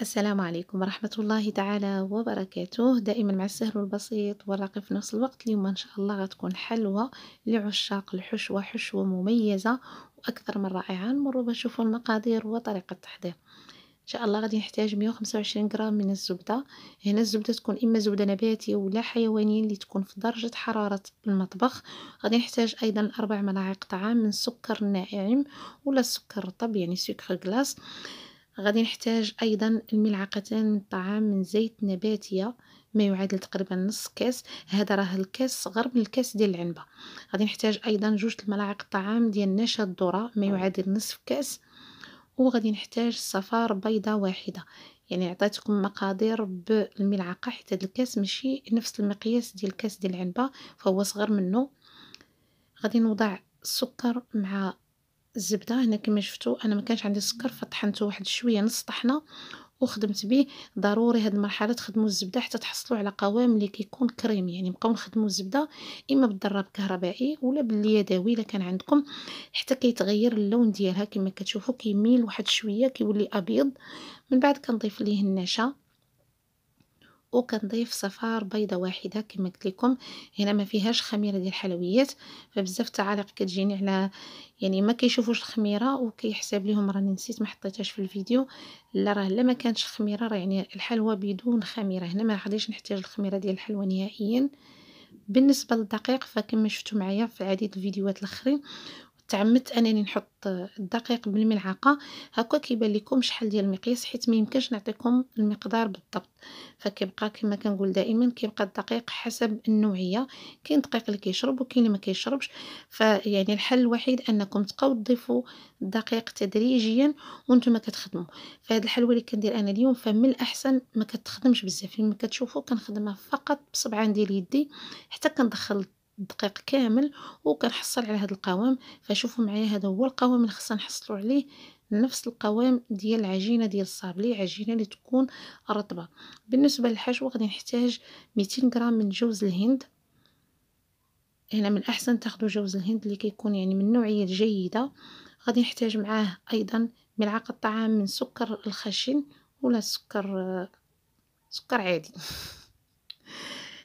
السلام عليكم ورحمة الله تعالى وبركاته دائما مع السهل والبسيط والراقي في نفس الوقت اليوم إن شاء الله غتكون حلوة لعشاق الحشوة حشوة مميزة وأكثر من رائعة نمروا باش المقادير وطريقة التحضير إن شاء الله غادي نحتاج 125 غرام من الزبدة هنا الزبدة تكون إما زبدة نباتية ولا حيوانية اللي تكون في درجة حرارة المطبخ غادي نحتاج أيضا أربع ملاعق طعام من السكر الناعم ولا السكر الرطب يعني سكر غلاس غادي نحتاج ايضا الملعقتين من الطعام من زيت نباتيه ما يعادل تقريبا نص كاس هذا راه الكاس صغر من الكاس ديال العنبه غادي نحتاج ايضا جوج الملاعق طعام ديال نشا الذره ما يعادل نصف كاس وغادي نحتاج صفار بيضه واحده يعني عطيتكم مقادير بالملعقه حيت هذا الكاس ماشي نفس المقياس ديال الكاس ديال العنبه فهو صغر منه غادي نوضع السكر مع الزبده هنا كما شفتوا انا ما كانش عندي السكر فطحنته واحد شويه نص طحنه وخدمت به ضروري هاد المرحله تخدموا الزبده حتى تحصلوا على قوام اللي كيكون كريمي يعني بقاو نخدموا الزبده اما بالدراب كهربائي ولا باليدوي الا كان عندكم حتى كيتغير اللون ديالها كما كتشوفوا كيميل واحد شويه كيولي ابيض من بعد كنضيف ليه النشا وكنضيف صفار بيضه واحده كما قلت لكم هنا ما فيهاش خميره ديال الحلويات فبزاف تعاليق كتجيني على يعني ما كيشوفوش الخميره وكيحسب ليهم راني نسيت ما حطيتهاش في الفيديو لا راه لا ما كانتش خميره راه يعني الحلوى بدون خميره هنا ما غاديش نحتاج الخميره ديال الحلوى نهائيا بالنسبه للدقيق فكما شفتوا معايا في عديد الفيديوهات الاخرين تعمدت انني نحط الدقيق بالملعقه هكا كيبان لكم شحال ديال المقياس حيت ما يمكنش نعطيكم المقدار بالضبط فكيبقى كما كنقول دائما كيبقى الدقيق حسب النوعيه كاين دقيق اللي كيشرب وكاين اللي ما كيشربش فيعني الحل الوحيد انكم تبقاو تضيفوا الدقيق تدريجيا وانتم كتخدموا فهاد الحلوه اللي كندير انا اليوم فمن الاحسن ما كتخدمش بزاف ملي يعني كتشوفوا كنخدمها فقط بصبعان ديال يدي حتى كندخل الدقيق كامل وكنحصل على هذا القوام فشوفوا معايا هذا هو القوام اللي خصنا نحصلوا عليه نفس القوام ديال العجينه ديال الصابلي عجينه اللي تكون رطبه بالنسبه للحشو غادي نحتاج 200 غرام من جوز الهند هنا من الاحسن تاخذوا جوز الهند اللي كيكون يعني من نوعيه جيده غادي نحتاج معاه ايضا ملعقه طعام من سكر الخشن ولا سكر سكر عادي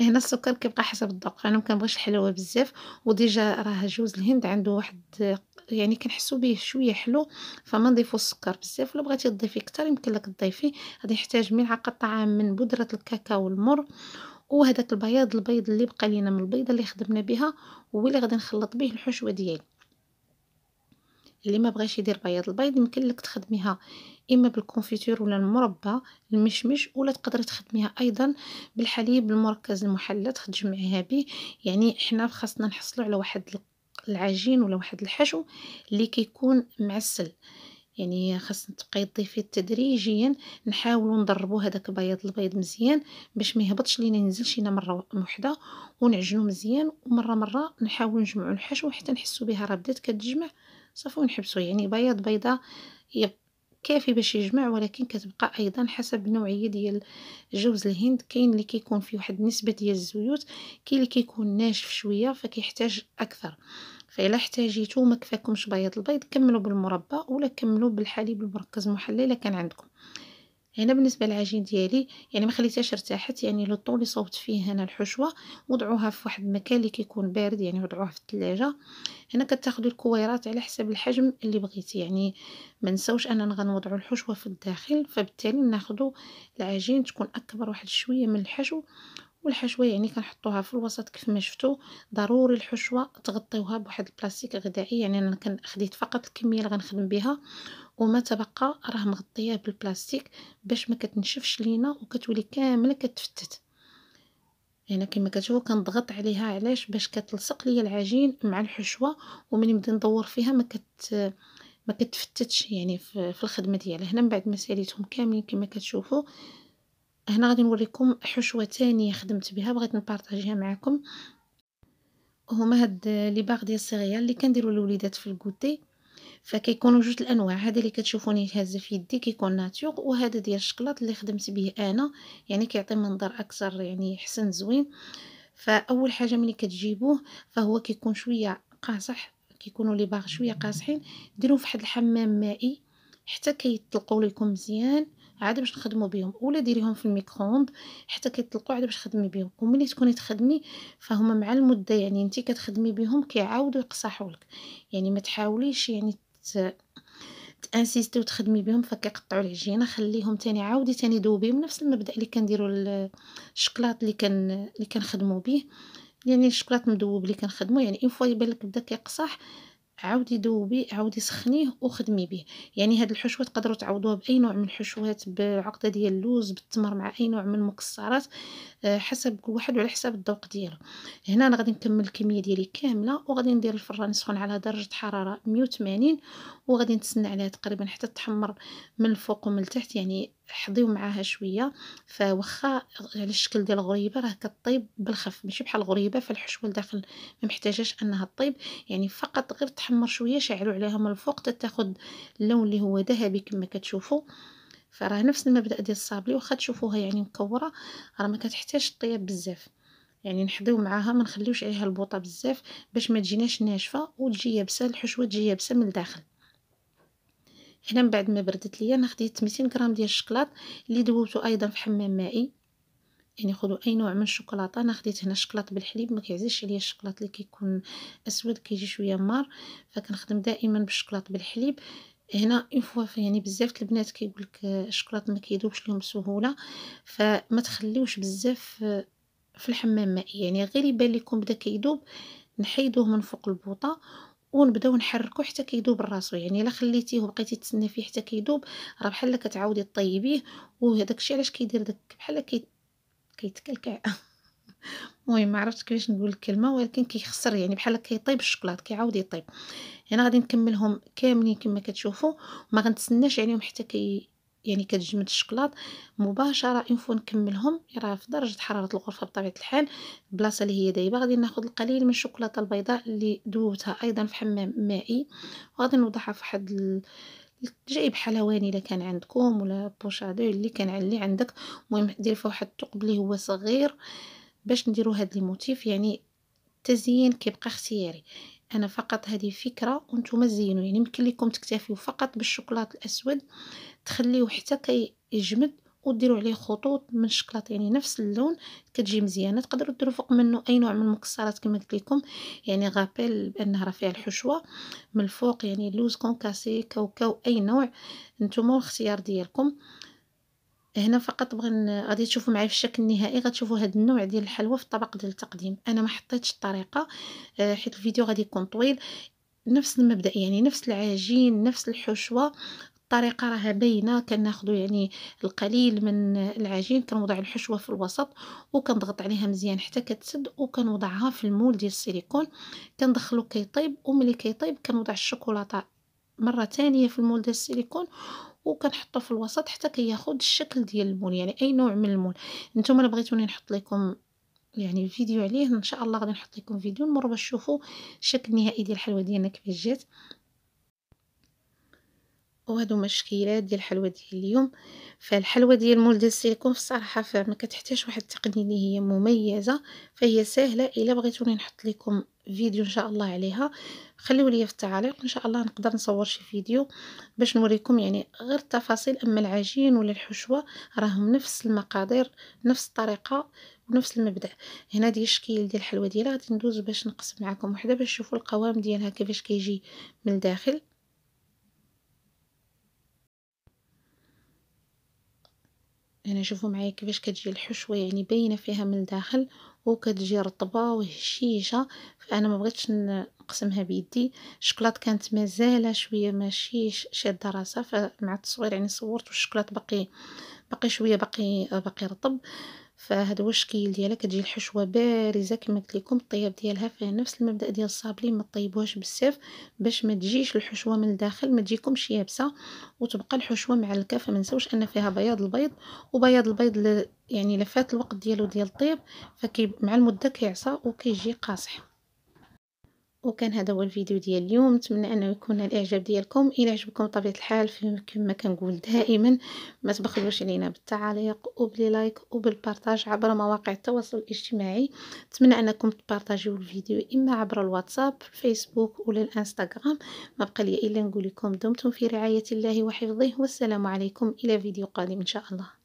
هنا السكر كيبقى حسب الذوق انا مكنبغيش الحلاوه بزاف وديجا راه جوز الهند عنده واحد يعني كنحسو به شويه حلو فما نضيفو السكر بزاف ولا بغيتي تضيفي كتر يمكن لك تضيفي غادي يحتاج ملعقه طعام من بودره الكاكاو المر وهذاك البياض البيض اللي بقى لينا من البيضه اللي خدمنا بها هو غادي نخلط به الحشوه ديالي اللي ما بغاش يدير بياض البيض يمكن لك تخدميها اما بالكونفيتور ولا المربى المشمش ولا تقدري تخدميها ايضا بالحليب المركز المحلى تجمعيها به يعني حنا خاصنا نحصلوا على واحد العجين ولا واحد الحشو اللي كيكون معسل يعني خاص تبقاي تضيفي تدريجيا نحاولوا نضربو هذاك بياض البيض مزيان باش ما يهبطش لينا ينزل شينا مره وحده ونعجنو مزيان ومره مره نحاول نجمعوا الحشو حتى نحسوا بها راه بدات كتجمع صافي ونحبسو يعني بياض بيضه كافي باش يجمع ولكن كتبقى ايضا حسب النوعيه ديال جوز الهند كاين اللي كيكون فيه واحد النسبه ديال الزيوت كاين اللي كيكون ناشف شويه فكيحتاج اكثر فإلا احتاجيتو ما كفاكمش بياض البيض كملوا بالمربى ولا كملوا بالحليب المركز محلى الا كان عندكم هنا بالنسبه للعجين ديالي يعني ما خليتهاش ارتاحت يعني لو طول اللي صوبت فيه هنا الحشوه وضعوها في واحد المكان اللي كيكون بارد يعني وضعوها في الثلاجه هنا كتاخذوا الكويرات على حسب الحجم اللي بغيتي يعني ما نساوش اننا غنوضعوا الحشوه في الداخل فبالتالي ناخذوا العجين تكون اكبر واحد شويه من الحشو والحشوه يعني كنحطوها في الوسط كيف ما شفتوا ضروري الحشوه تغطيوها بواحد البلاستيك غذائي يعني انا كان خديت فقط الكميه اللي غنخدم بها وما تبقى راه مغطيه بالبلاستيك باش ما كتنشفش لينا وكتولي كامله كتفتت هنا يعني كما كتشوفوا كنضغط عليها علاش باش كتلصق ليا العجين مع الحشوه وملي نبدا ندور فيها ما كت ما كتفتتش يعني في, الخدمه ديالها هنا من بعد ما ساليتهم كاملين كما كتشوفوا هنا غادي نوريكم حشوه ثانيه خدمت بها بغيت نبارطاجيها معكم هما هاد لي باغ ديال سيريال اللي كنديروا للوليدات في الكوتي فكيكونوا جوج الانواع هذا اللي كتشوفوني هازه في يدي كيكون ناتور وهذا ديال الشكلاط اللي خدمت به انا يعني كيعطي منظر اكثر يعني حسن زوين فاول حاجه ملي كتجيبوه فهو كيكون شويه قاصح كيكونوا لي باغ شويه قاصحين ديروه في واحد الحمام مائي حتى كيطلقوا لكم مزيان عاد باش نخدموا بهم ولا ديريهم في الميكرووند حتى كيطلقوا عاد باش تخدمي بهم وملي تكوني تخدمي فهما مع المده يعني انت كتخدمي بهم كيعاودوا يقصحوا لك يعني ما تحاوليش يعني تانسيستي وتخدمي بهم فكيقطعوا العجينه خليهم تاني عاودي تاني دوبي بنفس المبدا اللي كنديروا الشكلاط اللي كان اللي كنخدموا به يعني الشكلاط مدوب اللي كنخدموا يعني اون فوا يبان لك بدا كيقصح عاودي دوبي عاودي سخنيه وخدمي به يعني هاد الحشوه تقدروا تعوضوها باي نوع من الحشوات بعقده ديال اللوز بالتمر مع اي نوع من المكسرات آه، حسب كل واحد وعلى حسب الذوق ديالو هنا انا غادي نكمل الكميه ديالي كامله وغادي ندير الفران يسخن على درجه حراره 180 وغادي نتسنى عليها تقريبا حتى تحمر من الفوق ومن التحت يعني حضيو معاها شويه فواخا على يعني الشكل ديال الغريبه راه كطيب بالخف ماشي بحال الغريبه فالحشوه لداخل ما محتاجاش انها طيب يعني فقط غير تحمر شويه شعلوا عليها من الفوق تاخذ اللون اللي هو ذهبي كما كتشوفوا فراه نفس المبدا ديال الصابلي واخا تشوفوها يعني مكوره راه ما كتحتاج الطياب بزاف يعني نحضيو معاها ما نخليوش عليها البوطه بزاف باش ما تجيناش ناشفه وتجي يابسه الحشوه تجي يابسه من الداخل هنا من بعد ما بردت ليا انا خديت 200 غرام ديال الشكلاط اللي ذوبته ايضا في حمام مائي يعني خذوا اي نوع من الشوكولاته انا خديت هنا الشكلاط بالحليب ما كيعزيش عليا الشكلاط اللي كيكون اسود كيجي شويه مار فكنخدم دائما بالشكلاط بالحليب هنا اون فوا يعني بزاف البنات كيقول لك آه، الشكلاط ما كيذوبش لهم بسهوله فما تخليوش بزاف آه، في الحمام مائي يعني غير يبان لكم بدا كيذوب نحيدوه من فوق البوطه ونبداو نحركو حتى كيدوب راسو يعني الا خليتيه وبقيتي تسنى فيه حتى كيدوب راه بحال كتعاودي طيبيه وهداك الشيء علاش كيدير داك بحال كي كيتكلكع المهم ما عرفتش كيفاش نقول الكلمه ولكن كيخسر يعني بحال كيطيب الشكلاط كيعاود يطيب هنا يعني غادي نكملهم كاملين كما كتشوفوا ما غنتسناش عليهم حتى كي يعني كتجمد الشكلاط مباشره اون فوا نكملهم راه في درجه حراره الغرفه بطبيعه الحال البلاصه اللي هي دايبه غادي ناخذ القليل من الشوكولاته البيضاء اللي ذوبتها ايضا في حمام مائي وغادي نوضعها في واحد ال... حلواني الا كان عندكم ولا بوشادو اللي كان اللي عندك المهم دير فيه واحد الثقب اللي هو صغير باش نديرو هاد الموتيف يعني التزيين كيبقى اختياري انا فقط هذه فكره وانتم زينوا يعني يمكن لكم تكتفيوا فقط بالشوكولات الاسود تخليوه حتى كيجمد وديروا عليه خطوط من الشكلاط يعني نفس اللون كتجي مزيانه تقدروا ديروا فوق منه اي نوع من المكسرات كما قلت لكم يعني غابيل بانها راه فيها الحشوه من الفوق يعني لوز كونكاسي كاوكاو اي نوع نتوما الاختيار ديالكم هنا فقط بغي غادي تشوفوا معايا في الشكل النهائي غتشوفوا هذا النوع ديال الحلوى في الطبق ديال التقديم انا ما حطيتش الطريقه آه، حيت الفيديو غادي يكون طويل نفس المبدا يعني نفس العجين نفس الحشوه الطريقة راها باينة كناخدو يعني القليل من العجين كنوضع الحشوة في الوسط وكنضغط عليها مزيان حتى كتسد وكنوضعها في المول ديال السيليكون كندخلو كيطيب وملي كيطيب كنوضع الشوكولاته مره تانية في المول ديال السيليكون وكنحطو في الوسط حتى كياخد الشكل ديال المول يعني اي نوع من المول نتوما الا بغيتوني نحط لكم يعني فيديو عليه ان شاء الله غادي نحط لكم فيديو المره باش تشوفوا الشكل النهائي ديال الحلوه ديالنا كيفاش جات وهادو هما الشكيلات ديال الحلوى ديال اليوم فالحلوى ديال مول ديال السيليكون الصراحه فما كتحتاج واحد التقنيه اللي هي مميزه فهي سهله الا بغيتوني نحط لكم فيديو ان شاء الله عليها خليو لي في التعليق ان شاء الله نقدر نصور شي فيديو باش نوريكم يعني غير التفاصيل اما العجين ولا الحشوه راهم نفس المقادير نفس الطريقه ونفس المبدا هنا ديال الشكل ديال الحلوى ديالها غادي ندوز باش نقسم معكم وحده باش تشوفوا القوام ديالها كيفاش كيجي من الداخل هنا شوفوا معايا كيفاش كتجي الحشوه يعني باينه فيها من الداخل وكتجي رطبه وهشيشه فانا ما بغيتش نقسمها بيدي الشكلاط كانت مازاله شويه ماشي شاده راسها فمع التصوير يعني صورت والشكلاط باقي باقي شويه باقي باقي رطب فهاد الوشكيل ديالها كتجي الحشوه بارزه كما قلت لكم الطياب ديالها فيه نفس المبدا ديال الصابلي ما طيبوهاش بزاف باش ما تجيش الحشوه من الداخل ما تجيكمش يابسه وتبقى الحشوه معلكه فما نساوش ان فيها بياض البيض وبياض البيض يعني لفات الوقت ديالو ديال الطيب فكي مع المده كيعصى وكيجي قاصح وكان هذا هو الفيديو ديال اليوم نتمنى انه يكون الاعجاب ديالكم الى عجبكم بطبيعه الحال كما كنقول دائما ما تبخلوش علينا بالتعليق وباللايك وبالبارطاج عبر مواقع التواصل الاجتماعي نتمنى انكم تبارطاجيو الفيديو اما عبر الواتساب الفيسبوك ولا الانستغرام ما بقى لي الا نقول لكم دمتم في رعايه الله وحفظه والسلام عليكم الى فيديو قادم ان شاء الله